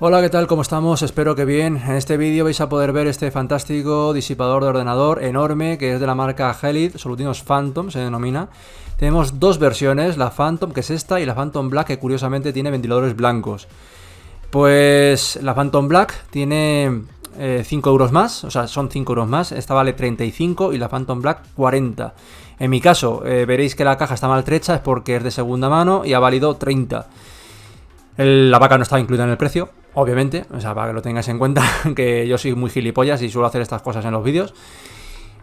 Hola, ¿qué tal? ¿Cómo estamos? Espero que bien. En este vídeo vais a poder ver este fantástico disipador de ordenador enorme que es de la marca Helid, Solutinos Phantom se denomina. Tenemos dos versiones, la Phantom que es esta y la Phantom Black que curiosamente tiene ventiladores blancos. Pues la Phantom Black tiene 5 eh, euros más, o sea, son 5 euros más, esta vale 35 y la Phantom Black 40. En mi caso, eh, veréis que la caja está maltrecha, es porque es de segunda mano y ha valido 30. la vaca no estaba incluida en el precio, obviamente, o sea, para que lo tengáis en cuenta, que yo soy muy gilipollas y suelo hacer estas cosas en los vídeos.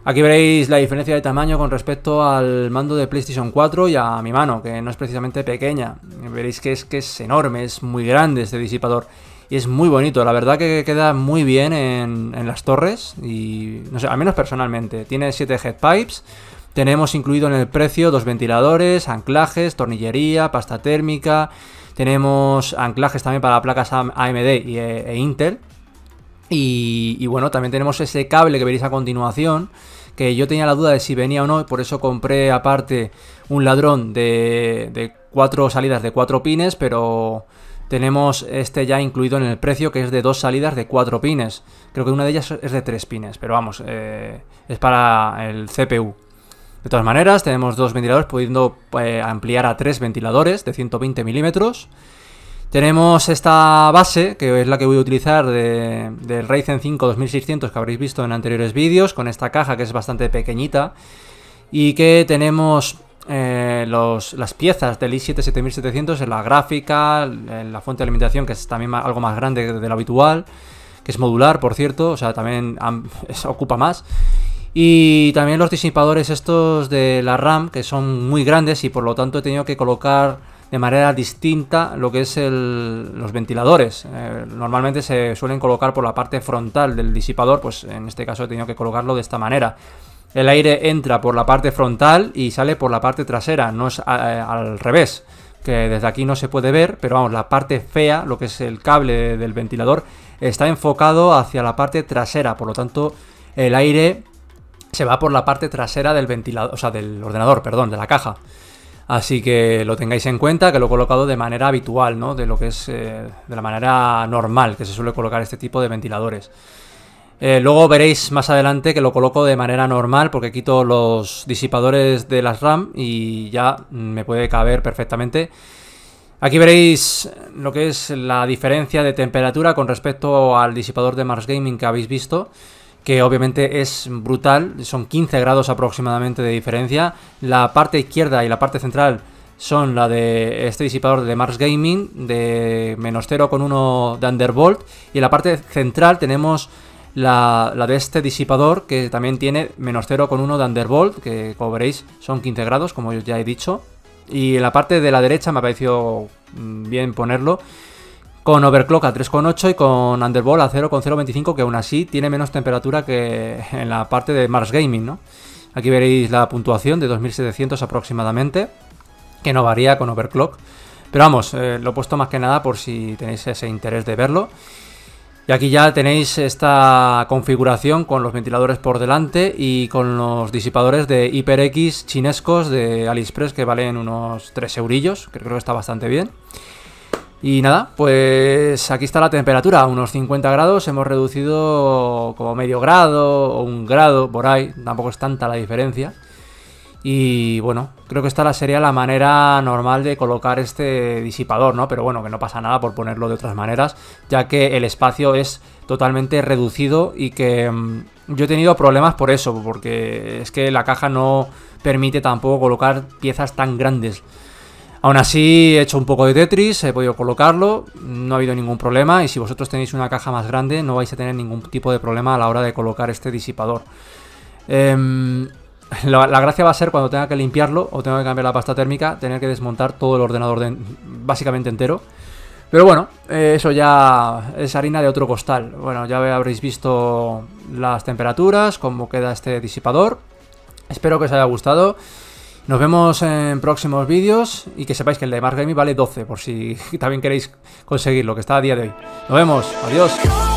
Aquí veréis la diferencia de tamaño con respecto al mando de PlayStation 4 y a mi mano, que no es precisamente pequeña. Veréis que es que es enorme, es muy grande este disipador. Y es muy bonito, la verdad que queda muy bien en, en las torres. Y no sé, al menos personalmente. Tiene 7 headpipes. Tenemos incluido en el precio dos ventiladores, anclajes, tornillería, pasta térmica. Tenemos anclajes también para placas AMD e, e, Intel. Y, bueno, también tenemos ese cable que veréis a continuación que yo tenía la duda de si venía o no, por eso compré aparte un ladrón de, cuatro salidas de cuatro pines, pero tenemos este ya incluido en el precio, que es de dos salidas de cuatro pines. Creo que una de ellas es de tres pines, pero vamos, eh, es para el CPU. De todas maneras, tenemos dos ventiladores pudiendo eh, ampliar a tres ventiladores de 120 milímetros. Tenemos esta base, que es la que voy a utilizar de, del Ryzen 5 2600 que habréis visto en anteriores vídeos, con esta caja que es bastante pequeñita. Y que tenemos eh, las piezas del i7-7700 en la gráfica, en la fuente de alimentación, que es también algo más grande de lo habitual, que es modular, por cierto, o sea, también ocupa más. Y también los disipadores estos de la RAM, que son muy grandes y por lo tanto he tenido que colocar de manera distinta lo que es los ventiladores. Eh, normalmente se suelen colocar por la parte frontal del disipador, pues en este caso he tenido que colocarlo de esta manera. El aire entra por la parte frontal y sale por la parte trasera, no es eh, al revés, que desde aquí no se puede ver, pero vamos, la parte fea, lo que es el cable del ventilador, está enfocado hacia la parte trasera, por lo tanto el aire se va por la parte trasera del ventilador, o sea, del ordenador, perdón, de la caja. Así que lo tengáis en cuenta, que lo he colocado de manera habitual, ¿no? De lo que es, eh, de la manera normal que se suele colocar este tipo de ventiladores. Eh, luego veréis más adelante que lo coloco de manera normal porque quito los disipadores de las RAM y ya me puede caber perfectamente. Aquí veréis lo que es la diferencia de temperatura con respecto al disipador de Mars Gaming que habéis visto que obviamente es brutal, son 15 grados aproximadamente de diferencia. La parte izquierda y la parte central son la de este disipador de Mars Gaming, de menos 0,1 de Undervolt, y en la parte central tenemos la, de este disipador que también tiene menos 0,1 de Undervolt, que como veréis son 15 grados, como ya he dicho. Y en la parte de la derecha me ha parecido mm, bien ponerlo con overclock a 3,8 y con underball a 0,025, que aún así tiene menos temperatura que en la parte de Mars Gaming, ¿no? Aquí veréis la puntuación de 2700 aproximadamente, que no varía con overclock. Pero vamos, eh, lo he puesto más que nada por si tenéis ese interés de verlo. Y aquí ya tenéis esta configuración con los ventiladores por delante y con los disipadores de HyperX chinescos de AliExpress que valen unos 3 eurillos, que creo que está bastante bien. Y nada, pues aquí está la temperatura, unos 50 grados, hemos reducido como medio grado o un grado por ahí, tampoco es tanta la diferencia. Y bueno, creo que esta sería la manera normal de colocar este disipador, ¿no? Pero bueno, que no pasa nada por ponerlo de otras maneras, ya que el espacio es totalmente reducido y que mm, yo he tenido problemas por eso, porque es que la caja no permite tampoco colocar piezas tan grandes. Aún así, he hecho un poco de Tetris, he podido colocarlo, no ha habido ningún problema y si vosotros tenéis una caja más grande no vais a tener ningún tipo de problema a la hora de colocar este disipador. Em, la, gracia va a ser cuando tenga que limpiarlo o tenga que cambiar la pasta térmica, tener que desmontar todo el ordenador básicamente entero. Pero bueno, eh, eso ya es harina de otro costal. Bueno, ya habréis visto las temperaturas, cómo queda este disipador. Espero que os haya gustado. Nos vemos en próximos vídeos y que sepáis que el de Mark Gaming vale 12 por si también queréis conseguirlo, que está a día de hoy. Nos vemos, adiós.